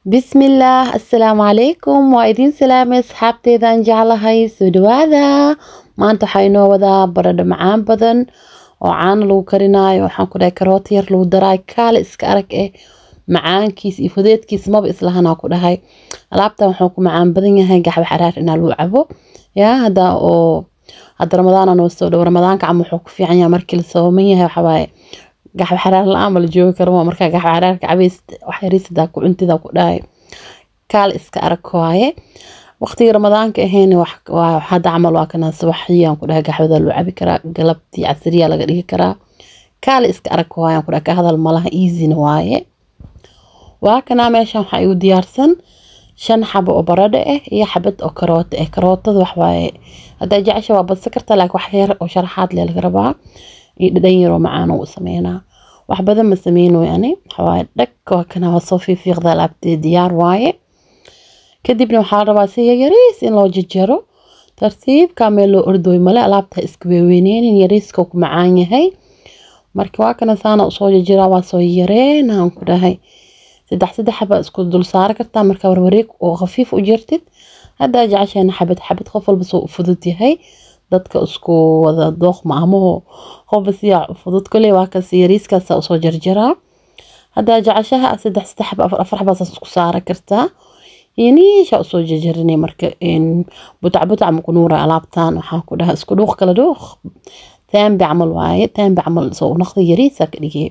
bismillaah assalaamu calaykum waa idiin salaamay asxaabteydaan jeclahay soo dhawaada maanta waxaa inoo wadaa baradho macaan badan oo caano lagu karinaayo waxaan ku dhahay karoota yar lagu daraayo kaale iska arag eh macaankiis iyo hudeedkiis maba islahanaa ku dhahay alaabtan waxuu ku macaan badan yahay gaxba xaraar inaa lagu cabo yaa hadda oo hadda ramadaana noo soo dhow ramadaanka cama wuxuu ku fiican yahay gaxba xaraar la-aan bala joogi karama markaa gaxba xaraarka cabeys waxyariisidaa ku cuntidaa ku dhahay kaal iska arag waaye waqtigii ramadaanka ahayna hadda camal waa kanaa subaxiyaan ku dhahay gaxbadaa loo cabi karaa galabtii casiriyaa laga dhigi karaa kaale iska arag waayaan ku dhahay ka hadal malaha easyna waaye waa kanaa meeshan waxaa igu diyaarsan shan xabo oo baradho ah iyo xabad oo karooto ah eh. karootada waxwaaye haddaa jecesha waa badsa kartaa laakiin wax yar oo sharaxaad leh laga rabaa iyo dhadhan yaroo macaan u sameynaa wax badan ma sameynoy ani waxawaaye dhagka kana waa soo fiifiiqda alaabtee diyaar waaye kadibna waxaa rabaa si yariis in loo jarjaro tartiibka meel loo ordooy male alaabta iska weeweyneynin yariiska ku macaan yahay marka waa kana saana usoo jarjira waa soo yareenaan ku dhahay saddex saddex isku dul kartaa markaa warwareeg oo khafiif u jirtid haddaa jeceshayna xabad xabad qof walba soo u fudud yahay dadka isku wada dooqma amaho qobasiyaa fudud kole waa kasi yariiskaasa usoo jarjaraa hadaa jeceshaha saddex saddex afar xabaasaas isku saara kartaa niishaa usoo jarjarinay marka butac butac makunuura alaabtan waxaan ku dhaha isku dhuuq kala dhuuq taambi camal waaye taambi camal soo naqda yariisaa ka dhigay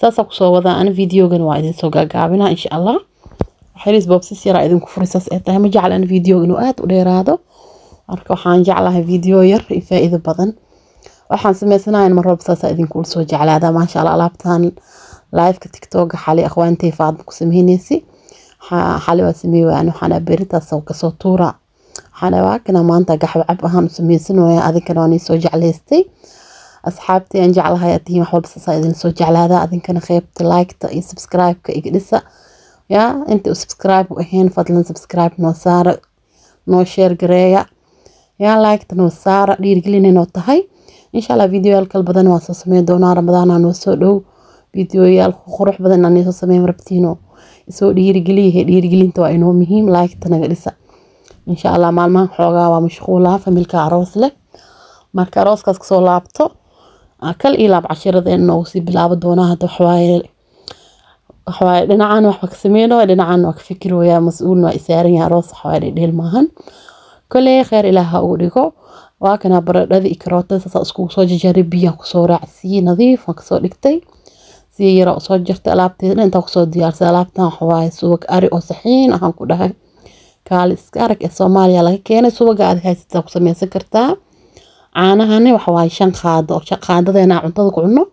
saasaa kusoo wadaa ana videogan waa idinsoo gaagaabinaa insha allah xiriis boobsis yaraa idinku furay saas ay tahay ma jeclaan videogan oo aada u dheeraado marka waxaan jeclahay video yar iyo faa badan waxaan sameysanahay marob saasa idinkuula soo jeclaada maasha alla alaabtan laifeka tictoga xali akhwaantay faadma ku sameynaysi xali waa sameey waan waxaan beritaas kasoo tuura waxaan waakina maanta gaxbacab ahaan u sameysanooya adinkana waan soo jeclaystay asxaabtii aan jeclahay aad wax walba saasa idin soo jeclaada adinkana qeybta liketa iyo subscribe-ka iga dhisa yaa intay u subscribe u ahayn fadlan subscribe noo saara noo sheer gareeya yaa laagtanoo saara dhiirgelinanoo tahay inshaalla videoyaal kal badan waan soo sameyn doonaa ramadaana noo soo dhow videoyaal qurux badan inaan soo sameyn rabtiino isoo dhiirgeliyahe dhiirgelinta waa inoo muhiim laagta naga dhisa insha maalmahan xoogaa waa mashquulaa familka aroos leh marka arooskaas kasoo laabto kal ilaab cashiradeena noogu sii bilaabo doonaa hadda waxwaaye waxwaaye dhinacan waxba ka sameynaya dhinacan waa ka fikirooyaa mas-uulna waa isaaran yahay aroos waxwaaye dheel maahan koley kheer ilaah ha uu dhigo waa kanaa baradhadii karootada saasaa iskugu soo jajaaray biyaan kusoo raacsiiyey nadiif waan kasoo dhigtay si yaraa usoo jirtay alaabteedna intaa kusoo diyaarsay alaabtan waxwaaye subag ari oo saxiin ahaan ku dhahay kaali arag ee soomaaliya laga keenay subaga aad haysataa ku sameysan kartaa caanahani waxawaaye shan qaado oo qaadadeena cuntada ku cunno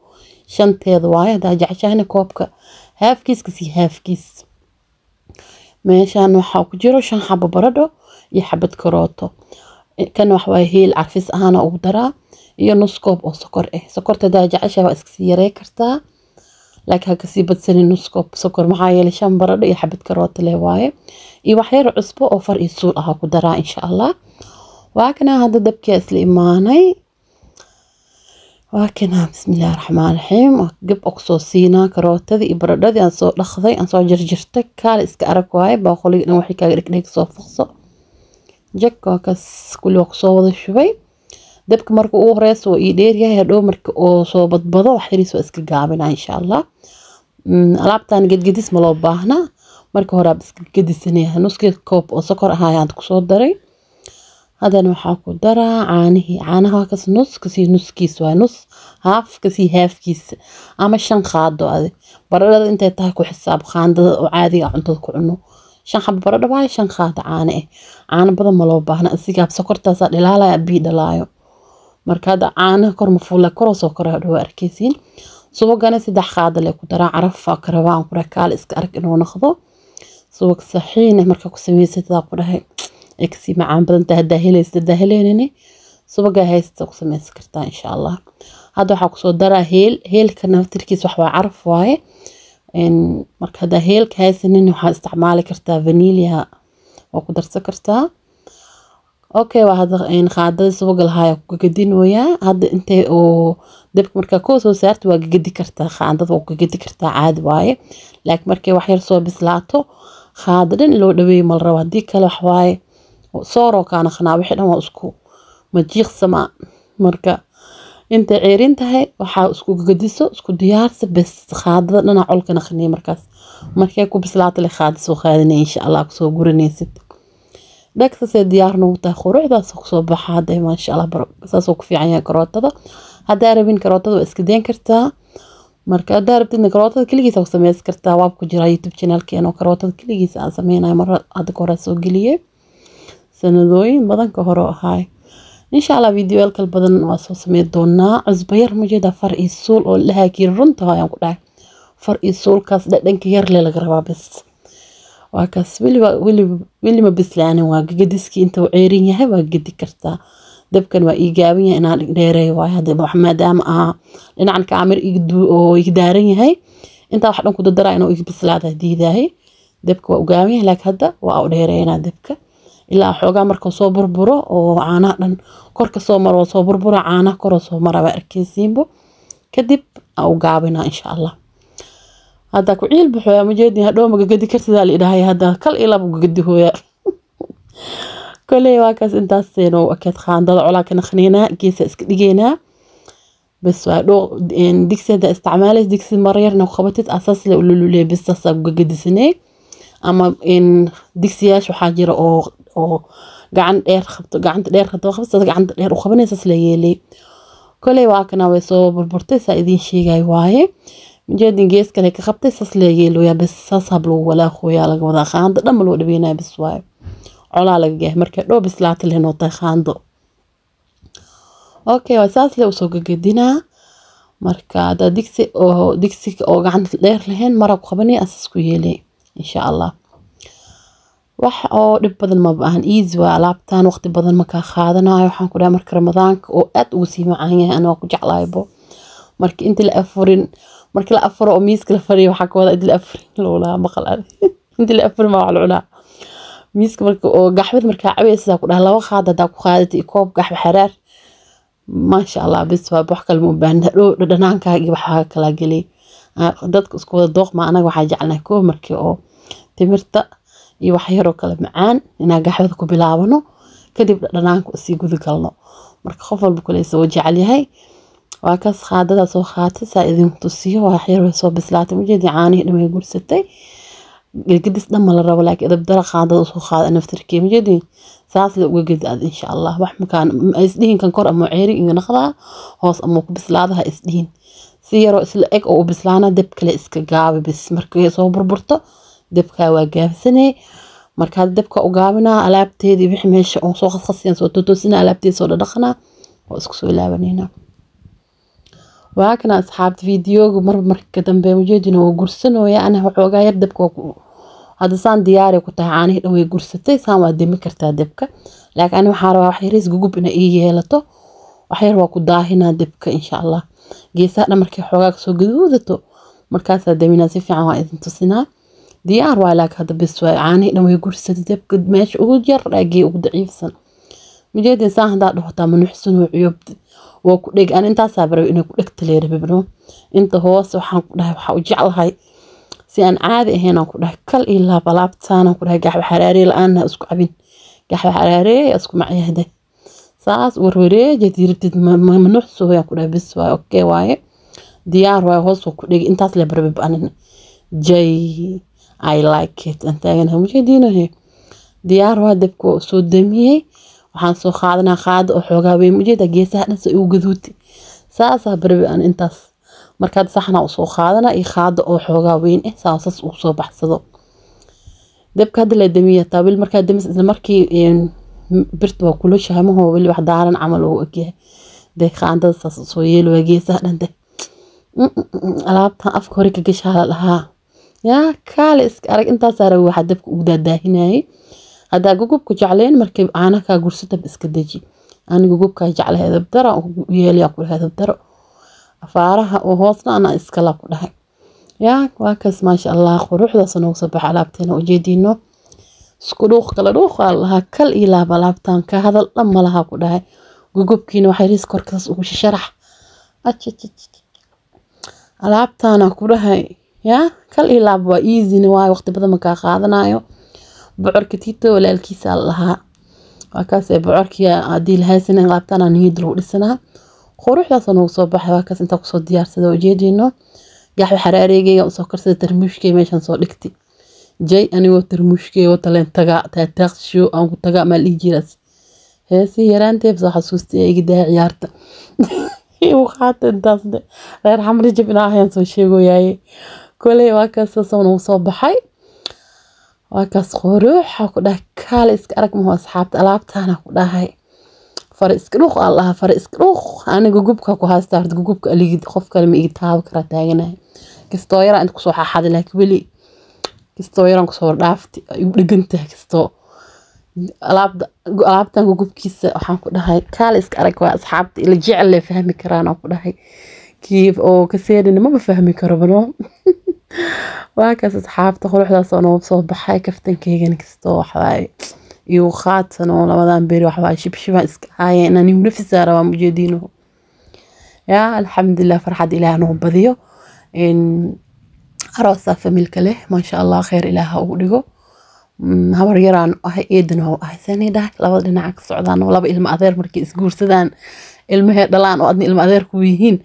shanteeda waaye haddaa jeceshahani koobka haafkiis kasii haafkiis meeshaan waxaa ku jiro shan xaba baradho iyo xabad karooto kan waxawaaye hiil carfis ahaana ugu daraa iyo nus koob oo sokor ah sokorta hadaa jecesha waa iskasii yarey kartaa laakiin ha kasii badsanin nus koob sokor maxaa yeelay shan baradho iyo xabad karooto leh waaye iyo waxyar cusbo oo far iyo suul aha ku daraa insha allah waa kanaa hadda dabkiyaa isla imaanay waa kanaa bismillaahi raxmaan raxiim gab oo kusoo siinaa karootadii iyo baradhadii aan soo dhaqday aan soo jirjirtay kaale iska arag waaye baaquligii dhan waxay kaaga dhegdheg soo fuqso jagka kaas kulli waa kusoo wada shubay dabka marka uu horeys waa ii dheeryahay hadhow marka oo soo badbado wax yariis waa iska gaabinaa insha allah mm, alaabtan gedgedis ma loo baahnaa marka horeaad iska gedisanaya nuskeed koob oo sokor ah ayaan kusoo daray haddana waxaa ku daraa caanihii caanaha kas nus kasii nuskiis waa nus haaf kasii haafkiisa ama shan qaado adi baradhada intay tahay ku xisaab qaandada oo caadiga ah cuntada ku cuno shan xaba baradha waayo shan qaada caano eh caano badan ma loo baahna isigaab sokortaasaa dhilaalaya bii dhalaayo marka hadda kor mafuula korosoo kore hadhowa arkeysiin subagana saddex qaada le ku daraa carafaa karabaan ku dhahay iska arag inuu noqdo subag saxiine eh, markaa ku sameysatadaa ku dhahay egsi macaan badanta haddaa helaysa haddaa heleynini eh. subagaa haysta ku sameysan kartaa insha allah hadda waxaa kusoo daraa heel heelka naftirkiis waxwaa caraf waaye marka hadaa heelka haysanin waxaa isticmaali kartaa vanilyaha waa ku darsan kartaa okay waa hadda qaadada subagalahaya ku gagadinooyaa hadda intay oo dabka markaa koo soo saarta waa gagadi kartaa qaadada waa gagadi kartaa caadi waaye laakiin markay wax yar soo bislaato qaada dhan loo dhaweeyey mal rabo haddii kale wax waaye sooroo kaana wixii dhan waa isku majiiqsamaa marka intay ceerin tahay waxaa isku gadiso isku diyaarsa bes khaadada dhanac colkana khaniye markaas markee ku bislaata le khaadi soo insha allah kusoo guranaysid dhagsaasee diyaar noogu tahay qurucdaas kusoo baxa hadda maasha allah saasoo ku fiican yahay karootada haddaa rabin karootada waa iska deen kartaa marka haddaa rabtidna karootada keligiisa ku sameys kartaa waab ku jiraa youtube channelkeen oo karootada keligiisa aan sameynayo mar hadda ka hore soo geliyey sanadooyin badan ka hore ahaay insha allah videoyaalkal badan waa soo sameyn doonaa cusbayar majeeda far iyo suul oo lahaa kiiri runta ayaan ku dhahay far iyo suulkaas dhadhanka yarle laga rabaa bes waa kaas weliba weliba welima bislaanin waa gadiskii inta uu ceerin yahay waa gadi kartaa dabkan waa ii gaaban yahay inaan dheereeyo waayo hadda maadaama ah dhinacan kaamir oo iga daaran yahay intaa wax dhan ku dadaraa inuu iga bislaada diidaahay dabka waa u gaaban yahay laakiin hadda waa u dheereeyanaa dabka ilaa xoogaa marka soo burburo oo caanaha dhan kor kasoo maro soo burburo caanaha koroo soo maraba arkeysiinbo kadib u gaabina insha allah hadda ku ciil buxooya majeedin hadhow magagadi kartidaa lidhahay hadda kal ilaaba gagadi hooya koley waakaas intaaseenuu akeed khaandada colaakana khaniinaa geesa iska dhigeynaa بس دو ديكس هذا استعمالات ديكس مرير نخبطت أساس لولولي بس أساس بجد سنة أما إن ديكسياش وحاجة أو oo gacan dheer qabto gacanta dheer qabto qabsaas gacanta dheer u qabanaysaas la yeelay koley waa kana way soo burburtay saa idiin sheegay waaye mujeedin gees kale ka qabtay saas la yeeloyaa bas saas hab lagu walaaqooyaa laga wadaa qaando dhanba loo dhabeynaya bas waaye colaa laga gahay markay dhoob islaata lee nootay qaando okay waa saas lee usoo gagadinaa marka haddaa digsi oo digsiga oo gacanta dheer lahayn ku qabanaya asaas ku yeelay insha allah wax oo dhib badan maba ahan easy waa alaabtaan waqti badan makaa qaadanayo waxaan ku dhahay marka ramadaanka oo aad ugu sii macaan yahay ana waa ku jeclaybo marka inti la afurin marka la afuro oo miiska la fariyo waxaa ka wada inti la afurin lolaa maqal ad inti la afurin maa waa la cunaa miiska marka oo gaxbada markaa cabaysaa ku dhaha laba qaad haddaa ku qaadati koob gaxba xaraar maasha allah bis waa wax kale ma u dhadhanaankaagii waxaa kala gelay dadka isku wada dooq ma anaga waxaa jecelnahay koob markii oo timirta iyo waxyaroo kale macaan inaa gaxdada ku bilaabano kadib dhanaanku sii guda galno marka qof walba kulesoo jecelyahay waa kaas qaadadaa soo qaatay saa idinku tusiyo waxyar soo bislaatay majeedi caanihii dhamay gursatay gedis dhan la rabo laakiin dabdara qaadada soo qaada naftirkii majeedi saas la uga gedaad insha allah wax makaan isdhihin kor ama ceeri inga naqdaa hoos ama ku bislaadaha isdhihin si yaroo isla eg oo u bislaana dab kale iska gaabi bis markay soo burburto dabkaa waa gaabsane markaa dabka gaabinaa alaabteedii wix meesha oon soo qasqasiyaan soo totoosinaa alaabteedi soo dhadhaqanaa oo isku soo ilaabanayna waa asxaabta fideoga mar marka dambe mujeedina waa gursanooya ana waxoogaa yar dabka hadda saan diyaari ku tahay caanihi dhan way gursatay saan waa demi kartaa dabka laakiin ani waxaan rabaa waxyaris gugub ina ii yeelato waxyar waa ku daahinaa dabka insha allah geesaha dhan markay xoogaa kasoo gaduudato markaasaa deminaa si fiican waa idin tusinaa diyaar waa laak hadda bis waay caanihii dhan way gursatay dabka meesha ugu yaraagiya ugu daciifsan mujeedin saa hadaa dhahotaa manuxsanoo cuyobdi waa ku dheg aan intaasaa barabay inay ku dhegtalee rabibnimo inta hoose waxaan ku dhahay waxaa u jeclahay si aan caadi ahayn aan ku dhahay kal iyo laabalaabtaanaan ku dhahay gaxba xaraaree la-aanna isku cabin gaxba xaraaree isku macyahde saas warwareeja diirtid manuxso yaan ku dhahay bes waay okee waaye diyaar waaye hoos waa ku dhegi intaas le barabay ba jay i like it aan taaganaha mujeediinohe diyaar waa dabka waa damiyey waxaan soo qaadanaa qaada oo xoogaa weyn mujeeda geesaha dhansa igu gaduuti saasaa barbi aan intaas markaad saxnaa usoo qaadanaa iyo qaada oo xoogaa weyn eh saasas uu soo baxsado dabka hadda la damiya taa markaa damis isla birta waa kula shahmahoo weli wax daaran camal oo ogyahay dee qaandada saas usoo yeeli waa geesaha dhante alaabtan afka hore ka gashaa la yaa kaale iska arag intaasaa raba waxaa dabka ugu daadaahinayay haddaa gogobka jecleen markay caanakaa gurso dab iska deji ani gogobkaa jecla hedabdara yeelyaa ku dhahay afaaraha oo hoosna anaa iskala ku dhahay yaa waa maasha allah quruxdaas noogu soo baxa alaabteena ujeediino isku dhuuq kala dhuuq aa kal iyo laab alaabtaan ka hadal dhan malaha ku dhahay gogobkiina waxay riis korkaas ugu shasharax alaabtaana ku dhahay ya kal iyo laab waa easina waayo waqti badan makaa qaadanayo bocorka tito walaalkiisa lahaa waakaas bocorkii hadii lahaysana in laabtana lagu dhisanaa quruxdaasa noogu soo baxay waakaas intaa kusoo diyaarsada ujeediino gaxwa xaraareegeyga usoo karsada tarmuushkey meeshan soo dhigtay jay anigoo tarmuushkey taleen tagaa taataaqshiyo aan ku tagaa maa dhihi jiraas heesii yaraanteeb xasuustay iga daya ciyaarta qaata intaasde reer xamri jab ahayaan soo sheegoyaaye koley waa kaas sasawna soo baxay waa kaas quruux aa ku dhahay kaale iska arag maho asxaabta alaabtaana ku dhahay fara iska dhuuq aa dhahaa iska dhuuq aniga gubka ku haystaa horta gubka aligid qof kale ma igi taabo karaa taaganahay kastoo yaraa inta kusoo xaaxaday laakiin weli kastoo yaraan kusoo wardhaafti igu dhegantahay kastoo alaabta alaabtanka waxaan ku dhahay kaale iska arag waa asxaabta ila jecel lee fahmi karaan aan ku dhahay kii oo kaseedhina maba fahmi karo bano waa kaas asxaabta quruxdaas oo noogu soo baxay kaftankeygan kastoo waxbaaye iyo khaatan oo labadan beri waxbaa shibshibaan iska caaya inaan igu nafisa rabaan ujeediino yaa alxamdulilah farxad ilaah noo badiyo aroosaa familka leh maasha allah kheyr ilaaha ugu dhigo mm, habar yaraan ahay eedan waa ahay labada dhinaca ka socdaan oo laba ilmo adeer markay isguursadaan ilmahee dhalaan oo adna ilmo adeerku yihiin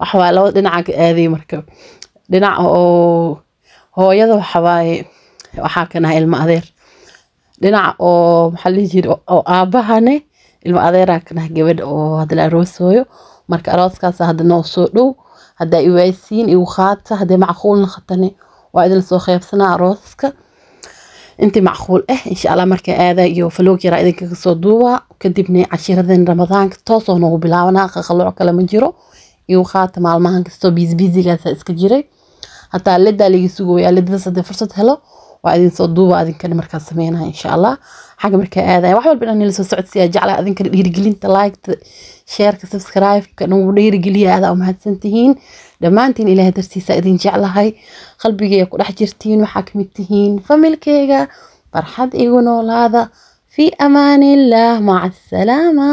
waxbaa labada dhinaca ka aaday marka dhinac oo hooyada waxawaaye waxaa kanaha ilmo adeer dhinac oo maxaa lihi oo aabahane ilmo adeeraa kanaha gabadha oo hadda la aroosooyo marka arooskaasa hadda noo soo dhow haddaa iwaaysiin igu qaata hadday macquul naqatane waa idin soo qeybsanaa arooska intii macquul ah eh, insha allah markaa aada iyo faloog yaraa idinkaga soo duubaa kadibna cashiradeen ramadaanka toosoo noogu bilaabanaa qaqalooc kale ma jiro igu qaata e maalmahan kastoo biisbiisigaasa iska jiray hataa aledaa laga sugooy aledadaas hadee fursad helo waa idinsoo duuba adinkana e markaa sameynaya insha allah xagga markaa aadaya wax walba inaan lasoo e socodsiiya jecla adinkana dhiirigelinta liketa sheerka subscribe nagu dhiirigeliya aadaa u mahadsantihiin dhammaantiin ilaahay dartiisa idin jeclahay qalbigeega ku dhex jirtiin waxaa kamid tihiin familkeyga farxad igu noolaada fi amaaniillah maca asalaama